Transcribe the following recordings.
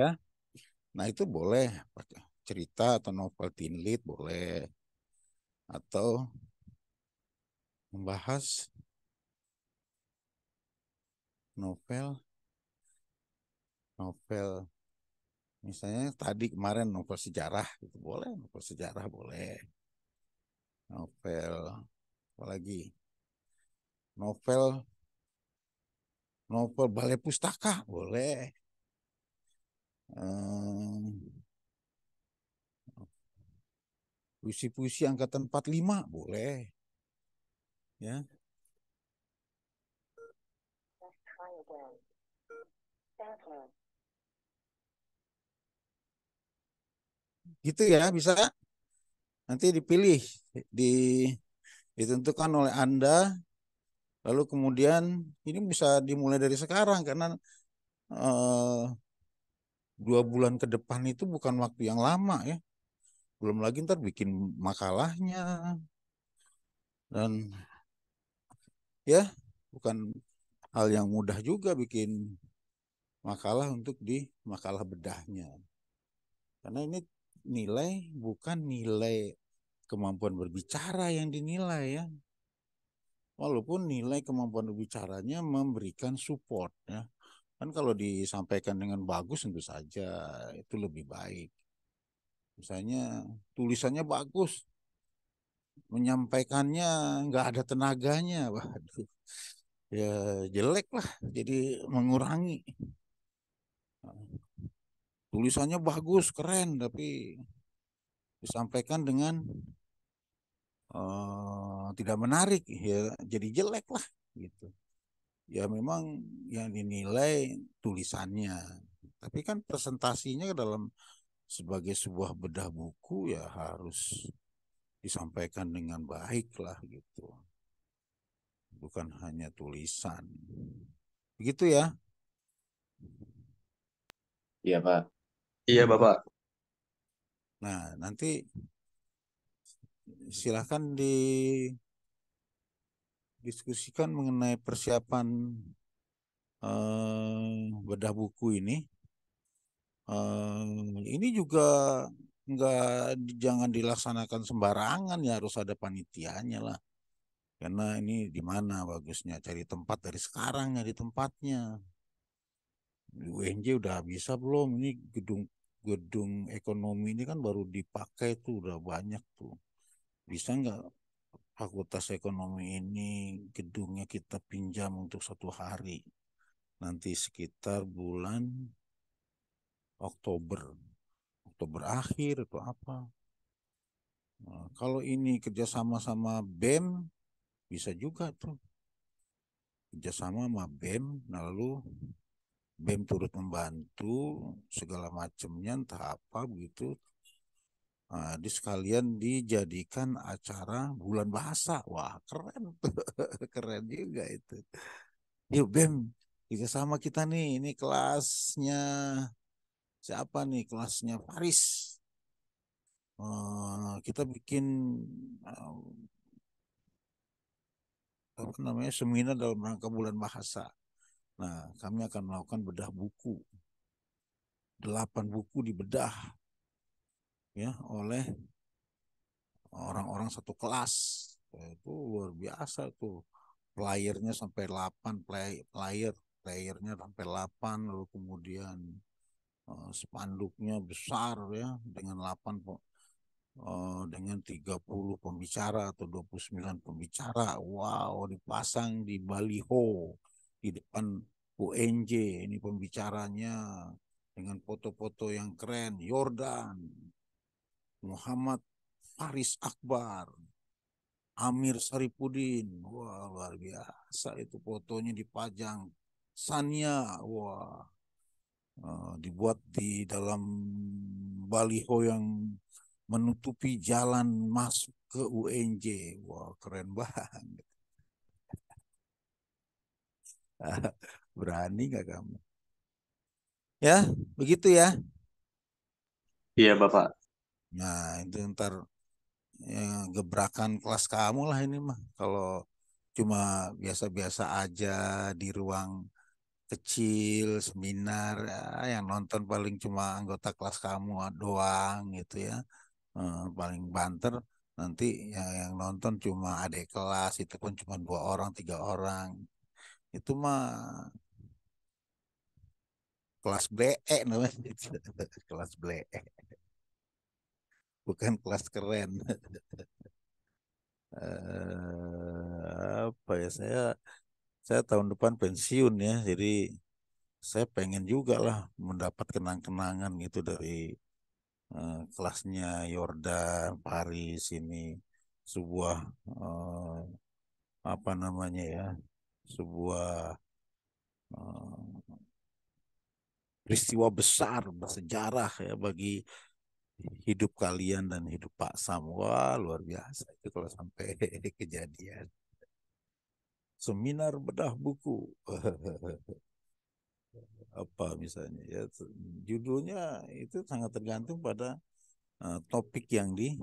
ya nah itu boleh pakai cerita atau novel teen lead boleh atau membahas novel novel misalnya tadi kemarin novel sejarah itu boleh novel sejarah boleh novel apa lagi novel novel balai pustaka boleh puisi-puisi uh, angkatan 45 boleh. Ya. Gitu ya, bisa? Nanti dipilih, di ditentukan oleh Anda. Lalu kemudian ini bisa dimulai dari sekarang karena uh, dua bulan ke depan itu bukan waktu yang lama ya. Belum lagi ntar bikin makalahnya dan ya bukan hal yang mudah juga bikin makalah untuk di makalah bedahnya. Karena ini nilai bukan nilai kemampuan berbicara yang dinilai ya. Walaupun nilai kemampuan berbicaranya memberikan support ya Kan kalau disampaikan dengan bagus tentu saja itu lebih baik. Misalnya tulisannya bagus, menyampaikannya nggak ada tenaganya, waduh, ya jelek lah. Jadi mengurangi. Tulisannya bagus, keren, tapi disampaikan dengan uh, tidak menarik, ya jadi jelek lah gitu ya memang yang dinilai tulisannya tapi kan presentasinya dalam sebagai sebuah bedah buku ya harus disampaikan dengan baik lah gitu bukan hanya tulisan begitu ya iya pak iya bapak nah nanti silahkan di diskusikan mengenai persiapan uh, bedah buku ini. Uh, ini juga nggak jangan dilaksanakan sembarangan ya harus ada panitianya lah. Karena ini di mana bagusnya cari tempat dari sekarang nyari tempatnya. Di UNJ udah bisa belum? Ini gedung gedung ekonomi ini kan baru dipakai tuh udah banyak tuh. Bisa nggak fakultas ekonomi ini gedungnya kita pinjam untuk satu hari nanti sekitar bulan Oktober Oktober akhir atau apa nah, kalau ini kerjasama sama BEM bisa juga tuh kerjasama sama BEM lalu BEM turut membantu segala macamnya entah apa begitu Nah, di sekalian dijadikan acara bulan bahasa. Wah, keren tuh. keren juga itu. Yuk BEM, kita sama kita nih. Ini kelasnya siapa nih? Kelasnya Paris. Uh, eh, kita bikin uh, apa namanya seminar dalam rangka bulan bahasa. Nah, kami akan melakukan bedah buku. Delapan buku dibedah ya oleh orang-orang satu kelas itu luar biasa tuh playernya sampai 8 play, player playernya sampai 8 lalu kemudian uh, spanduknya besar ya dengan 8 uh, eh, dengan 30 pembicara atau 29 pembicara wow dipasang di baliho di depan UNJ ini pembicaranya dengan foto-foto yang keren Jordan. Muhammad Faris Akbar, Amir Saripudin, wah luar biasa itu fotonya dipajang. Sania, wah uh, dibuat di dalam baliho yang menutupi jalan masuk ke UNJ, wah keren banget. Berani nggak kamu? Ya, begitu ya. Iya, Bapak. Nah, itu ntar ya, gebrakan kelas kamu lah ini mah. Kalau cuma biasa-biasa aja di ruang kecil, seminar, ya, yang nonton paling cuma anggota kelas kamu doang gitu ya. Eh, paling banter nanti yang, yang nonton cuma adik kelas itu pun cuma dua orang tiga orang itu mah kelas BE namanya kelas BE bukan kelas keren. uh, apa ya saya saya tahun depan pensiun ya, jadi saya pengen juga lah mendapat kenang-kenangan gitu dari uh, kelasnya Yorda Paris ini sebuah uh, apa namanya ya, sebuah uh, peristiwa besar bersejarah ya bagi hidup kalian dan hidup Pak Sam. Wah, luar biasa itu kalau sampai kejadian. Seminar bedah buku. Apa misalnya ya judulnya itu sangat tergantung pada uh, topik yang di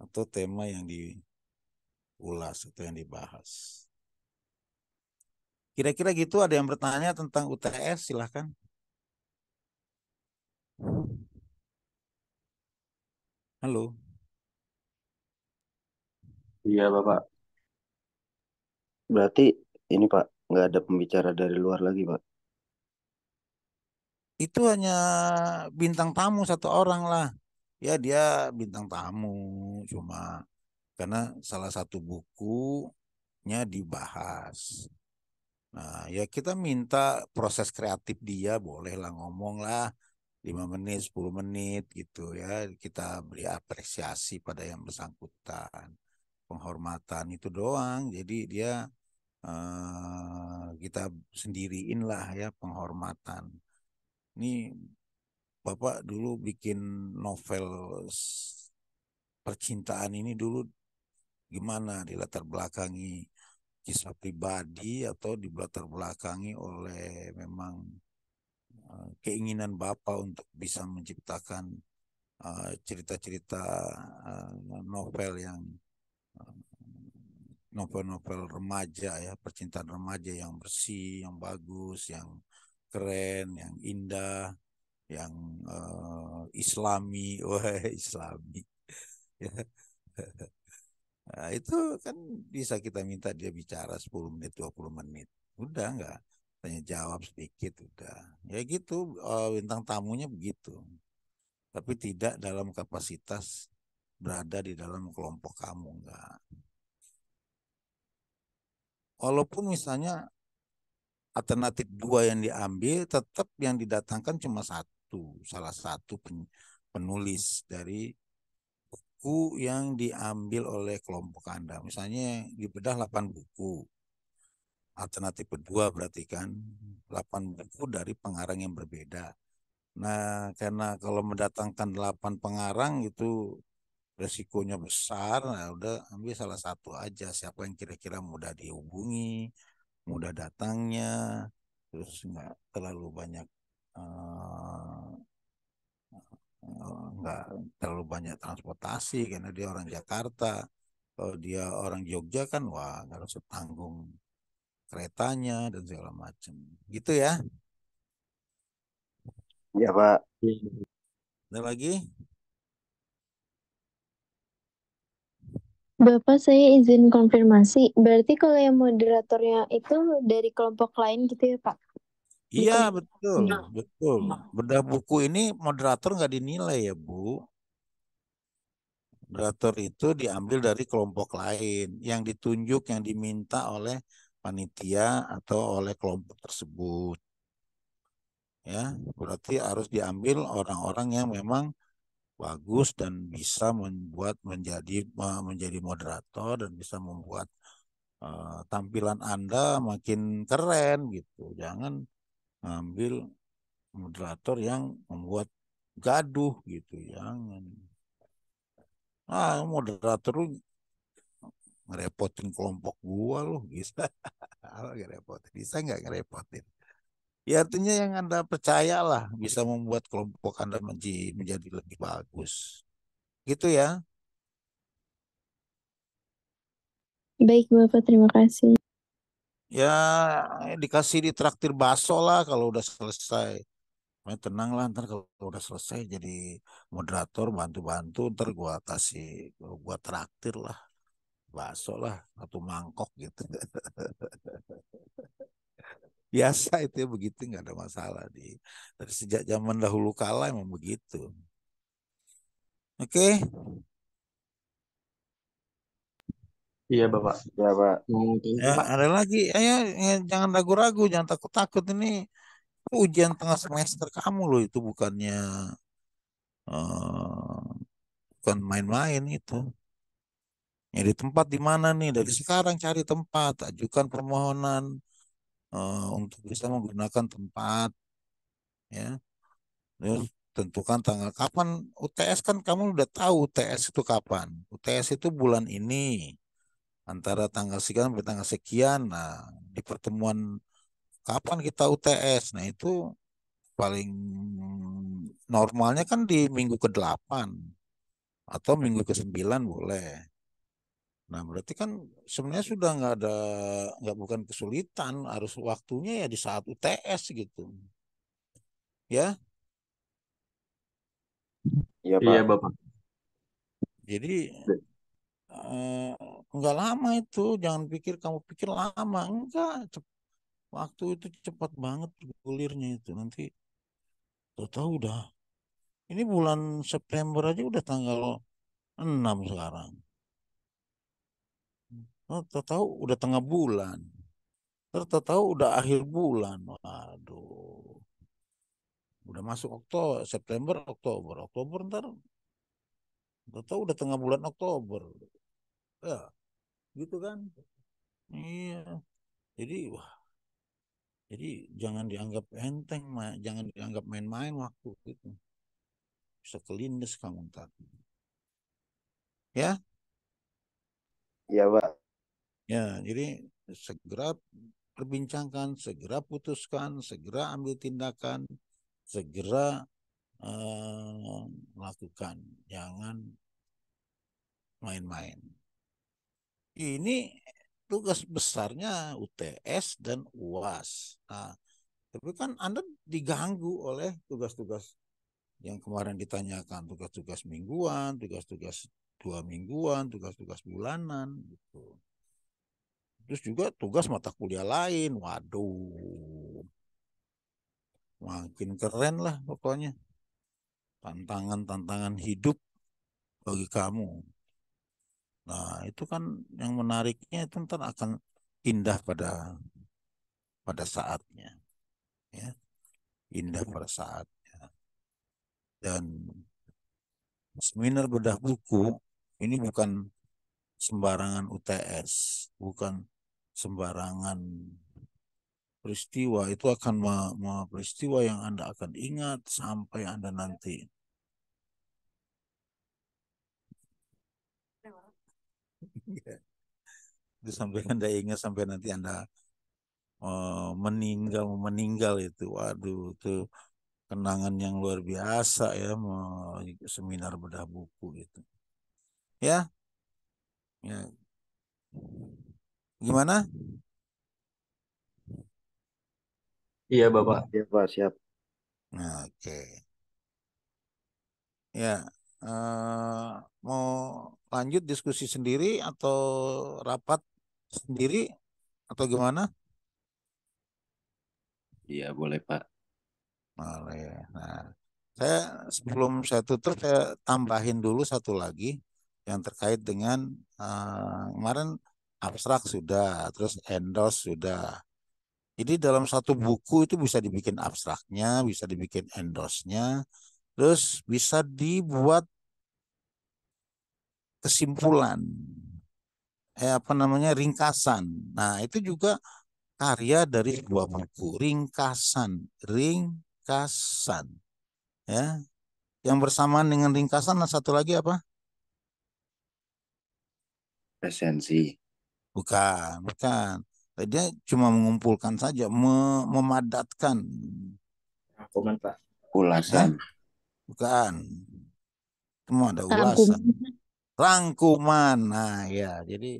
atau tema yang diulas atau yang dibahas. Kira-kira gitu ada yang bertanya tentang UTS silahkan. Halo, Iya, Bapak. Berarti ini Pak, nggak ada pembicara dari luar lagi Pak. itu hanya bintang tamu satu orang lah. Ya dia bintang tamu cuma karena salah satu bukunya dibahas. Nah, ya kita minta proses kreatif dia bolehlah ngomong lah. 5 menit, 10 menit gitu ya. Kita beri apresiasi pada yang bersangkutan. Penghormatan itu doang. Jadi dia eh, kita sendiriin lah ya penghormatan. Ini Bapak dulu bikin novel percintaan ini dulu gimana di latar belakangi kisah pribadi atau latar belakangi oleh memang Eh, keinginan Bapak untuk bisa menciptakan eh, cerita-cerita eh, novel yang novel-novel remaja ya percintaan remaja yang bersih yang bagus yang keren yang indah yang uh, islami wah islami ya. nah, itu kan bisa kita minta dia bicara 10 menit 20 menit udah nggak tanya jawab sedikit udah ya gitu uh, bintang tamunya begitu tapi tidak dalam kapasitas berada di dalam kelompok kamu enggak walaupun misalnya alternatif dua yang diambil tetap yang didatangkan cuma satu salah satu penulis dari buku yang diambil oleh kelompok Anda misalnya dibedah 8 buku alternatif kedua berarti kan 8 buku dari pengarang yang berbeda. Nah, karena kalau mendatangkan 8 pengarang itu resikonya besar, nah udah ambil salah satu aja siapa yang kira-kira mudah dihubungi, mudah datangnya, terus nggak terlalu banyak uh, terlalu banyak transportasi karena dia orang Jakarta kalau dia orang Jogja kan wah nggak harus tanggung keretanya dan segala macam. Gitu ya. Iya Pak. Ada lagi? Bapak saya izin konfirmasi, berarti kalau yang moderatornya itu dari kelompok lain gitu ya Pak? Iya betul, nah. betul. Bedah buku ini moderator nggak dinilai ya Bu. Moderator itu diambil dari kelompok lain yang ditunjuk, yang diminta oleh panitia atau oleh kelompok tersebut. Ya, berarti harus diambil orang-orang yang memang bagus dan bisa membuat menjadi menjadi moderator dan bisa membuat uh, tampilan Anda makin keren gitu. Jangan ambil moderator yang membuat gaduh gitu, jangan. ah moderator ngerepotin kelompok gua loh bisa apa ngerepotin bisa nggak ngerepotin ya artinya yang anda percayalah bisa membuat kelompok anda menjadi menjadi lebih bagus gitu ya baik bapak terima kasih ya eh, dikasih traktir baso lah kalau udah selesai tenang lah ntar kalau udah selesai jadi moderator bantu-bantu ntar gua kasih gua traktir lah bakso lah satu mangkok gitu. Biasa itu ya begitu nggak ada masalah di dari sejak zaman dahulu kala memang begitu. Oke. Okay. Iya bapak. Iya pak. Ya, ada lagi, ayo ya, jangan ragu-ragu, jangan takut-takut ini ujian tengah semester kamu loh itu bukannya uh, bukan main-main itu. Nyari tempat di mana nih? Dari iya. sekarang cari tempat, ajukan permohonan uh, untuk bisa menggunakan tempat, ya. Terus tentukan tanggal kapan UTS kan kamu udah tahu UTS itu kapan. UTS itu bulan ini antara tanggal sekian sampai tanggal sekian. Nah, di pertemuan kapan kita UTS? Nah, itu paling normalnya kan di minggu ke-8 atau minggu ke-9 boleh. Nah berarti kan sebenarnya sudah nggak ada nggak bukan kesulitan harus waktunya ya di saat UTS gitu. Ya. Iya Pak. Iya Bapak. Jadi eh, nggak lama itu jangan pikir kamu pikir lama enggak waktu itu cepat banget bergulirnya itu nanti tahu udah ini bulan September aja udah tanggal 6 sekarang Tahu kan tahu udah tengah bulan. Kan tahu udah akhir bulan. Waduh. Udah masuk Oktober, September, Oktober. Oktober ntar tahu udah tengah bulan Oktober. Ya, gitu kan? Iya. Jadi wah. Jadi jangan dianggap enteng, ma. jangan dianggap main-main waktu itu. Bisa kelindes kamu tadi. Ya? Iya, Pak. Ya, jadi segera perbincangkan, segera putuskan, segera ambil tindakan, segera uh, lakukan. Jangan main-main. Ini tugas besarnya UTS dan UAS. Nah, tapi kan Anda diganggu oleh tugas-tugas yang kemarin ditanyakan, tugas-tugas mingguan, tugas-tugas dua mingguan, tugas-tugas bulanan gitu. Terus juga tugas mata kuliah lain. Waduh. Makin keren lah pokoknya. Tantangan-tantangan hidup bagi kamu. Nah, itu kan yang menariknya itu ntar akan indah pada pada saatnya. Ya. Indah pada saatnya. Dan seminar bedah buku ini bukan sembarangan UTS, bukan sembarangan peristiwa itu akan ma ma peristiwa yang Anda akan ingat sampai Anda nanti. itu sampai Anda ingat sampai nanti Anda eh, meninggal meninggal itu waduh itu kenangan yang luar biasa ya seminar bedah buku itu ya ya Gimana? Iya, Bapak. Iya, Pak, siap. Nah, oke. Okay. Ya, uh, mau lanjut diskusi sendiri atau rapat sendiri atau gimana? Iya, boleh, Pak. Boleh. Nah, saya sebelum saya tutup saya tambahin dulu satu lagi yang terkait dengan uh, kemarin abstrak sudah, terus endorse sudah. Jadi dalam satu buku itu bisa dibikin abstraknya, bisa dibikin endorse-nya, terus bisa dibuat kesimpulan, eh, apa namanya ringkasan. Nah itu juga karya dari sebuah buku, ringkasan, ringkasan, ya. Yang bersamaan dengan ringkasan, satu lagi apa? Esensi Bukan, bukan. Eh, dia cuma mengumpulkan saja, memadatkan. Komen Pak. Ulasan. Bukan. semua ada ulasan. Rangkuman. rangkuman. Nah, ya. Jadi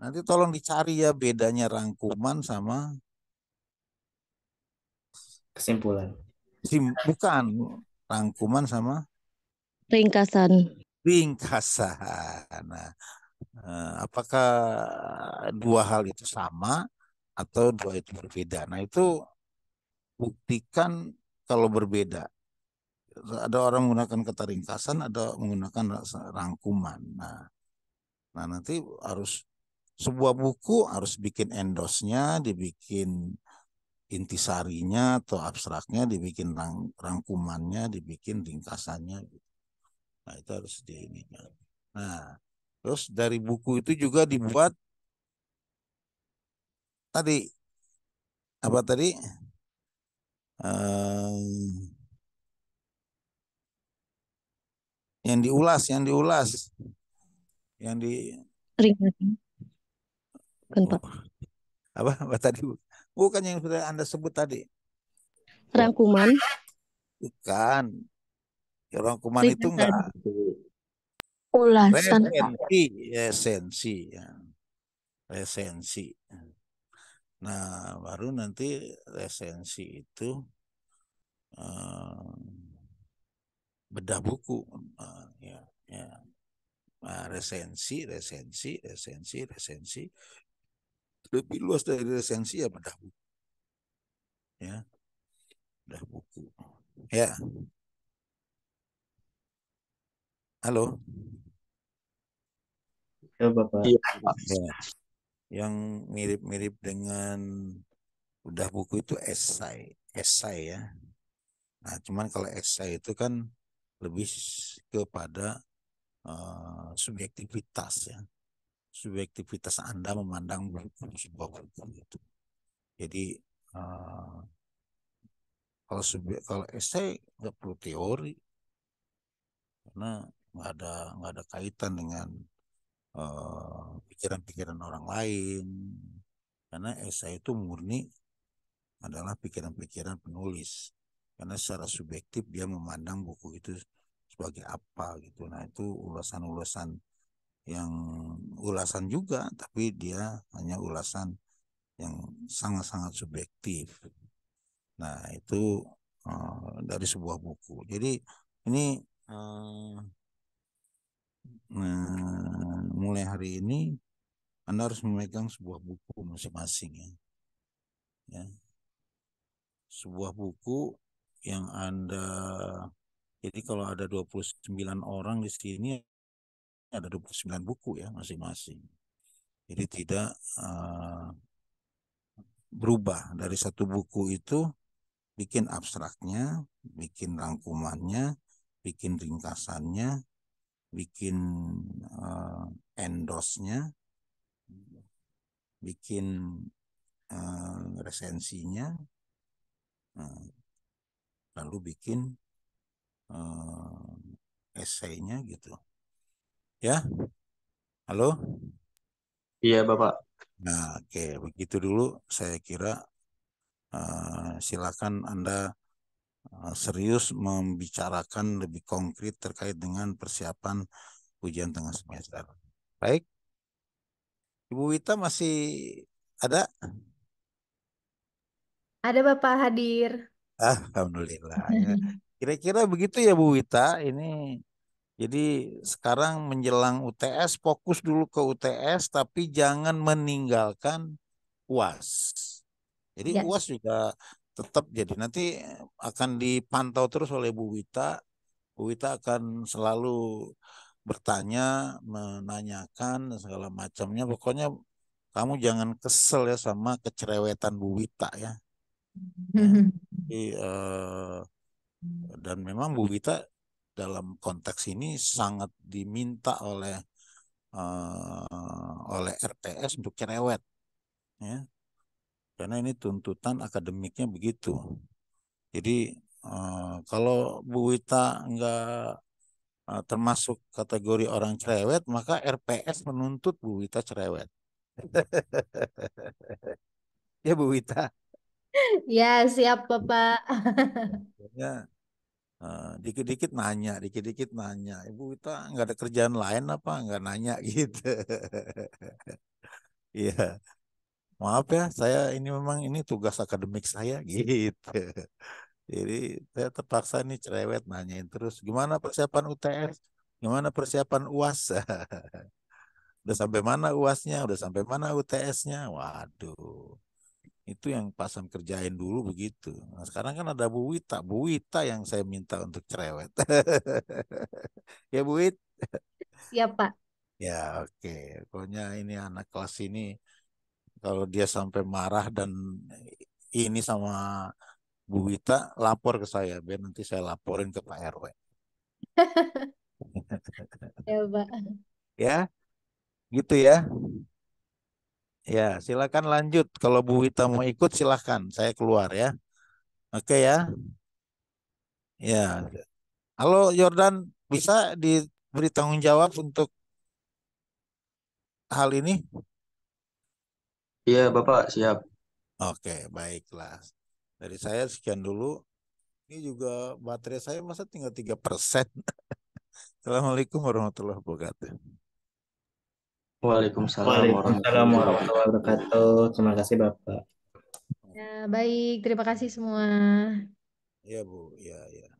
nanti tolong dicari ya bedanya rangkuman sama kesimpulan. Sim, bukan rangkuman sama ringkasan. Ringkasan. Nah, Eh, apakah dua hal itu sama atau dua itu berbeda? Nah itu buktikan kalau berbeda. Ada orang menggunakan kata ringkasan, ada menggunakan rangkuman. Nah, nah nanti harus sebuah buku harus bikin endosnya, dibikin intisarinya atau abstraknya, dibikin rang, rangkumannya, dibikin ringkasannya. Gitu. Nah itu harus di ini. Nah Terus dari buku itu juga dibuat tadi apa tadi? Um, yang diulas, yang diulas, yang di ringkasan, oh, Apa, apa tadi? Bukan yang sudah anda sebut tadi. Rangkuman. Bukan. Rangkuman ringkasan. itu enggak ulasan resensi resensi ya. resensi nah baru nanti resensi itu uh, bedah buku uh, ya ya nah, resensi resensi resensi resensi lebih luas dari resensi ya bedah buku ya bedah buku ya halo ya Bapak. Ya. Yang mirip-mirip dengan udah buku itu esai, esai ya. Nah, cuman kalau esai itu kan lebih kepada uh, subjektivitas ya. Subjektivitas Anda memandang buku sebuah buku itu. Jadi uh, kalau subjek kalau esai nggak perlu teori karena nggak ada nggak ada kaitan dengan Eh, pikiran-pikiran uh, orang lain karena esai itu murni adalah pikiran-pikiran penulis karena secara subjektif dia memandang buku itu sebagai apa gitu nah itu ulasan-ulasan yang ulasan juga tapi dia hanya ulasan yang sangat-sangat subjektif nah itu uh, dari sebuah buku jadi ini uh, mulai hari ini Anda harus memegang sebuah buku masing-masing ya. ya. Sebuah buku yang Anda jadi kalau ada 29 orang di sini ada 29 buku ya masing-masing. Jadi tidak uh, berubah dari satu buku itu bikin abstraknya, bikin rangkumannya, bikin ringkasannya, bikin uh, eh, endosnya, bikin uh, resensinya, uh, lalu bikin uh, esainya gitu. Ya, halo. Iya bapak. Nah, oke okay. begitu dulu. Saya kira uh, silakan anda Eh, serius membicarakan lebih konkret terkait dengan persiapan ujian tengah semester. Baik. Ibu Wita masih ada? Ada Bapak hadir. Ah, Alhamdulillah. Ya. Kira-kira begitu ya Bu Wita. Ini jadi sekarang menjelang UTS fokus dulu ke UTS tapi jangan meninggalkan UAS. Jadi ya. UAS juga tetap jadi nanti akan dipantau terus oleh Bu Wita. Bu Wita akan selalu bertanya, menanyakan segala macamnya. Pokoknya kamu jangan kesel ya sama kecerewetan Bu Wita ya. ya. Jadi, eh, dan memang Bu Wita dalam konteks ini sangat diminta oleh eh, oleh RTS untuk cerewet. Ya karena ini tuntutan akademiknya begitu. Jadi eh, kalau Bu Wita nggak eh, termasuk kategori orang cerewet, maka RPS menuntut Bu Wita cerewet. ya Bu Wita. Ya siap Bapak. ya dikit-dikit nanya, dikit-dikit nanya. Ibu Wita nggak ada kerjaan lain apa nggak nanya gitu. Iya maaf ya saya ini memang ini tugas akademik saya gitu jadi saya terpaksa nih cerewet nanyain terus gimana persiapan UTS gimana persiapan UAS udah sampai mana UASnya udah sampai mana UTS-nya waduh itu yang pasam kerjain dulu begitu. Nah, sekarang kan ada Bu Wita, Bu Wita yang saya minta untuk cerewet. ya Bu Wita Siap Pak. Ya oke, okay. pokoknya ini anak kelas ini kalau dia sampai marah dan ini sama Bu Wita lapor ke saya biar nanti saya laporin ke Pak RW. ya Pak. Ya, gitu ya. Ya, silakan lanjut. Kalau Bu Wita mau ikut silakan. Saya keluar ya. Oke ya. Ya. Halo Jordan, bisa diberi tanggung jawab untuk hal ini? Iya, Bapak siap. Oke, baiklah. Dari saya sekian dulu. Ini juga baterai saya masa tinggal tiga persen. Assalamualaikum warahmatullahi wabarakatuh. Waalaikumsalam, Waalaikumsalam warahmatullahi wabarakatuh. Terima kasih Bapak. Ya, baik, terima kasih semua. Iya, Bu, Iya, iya.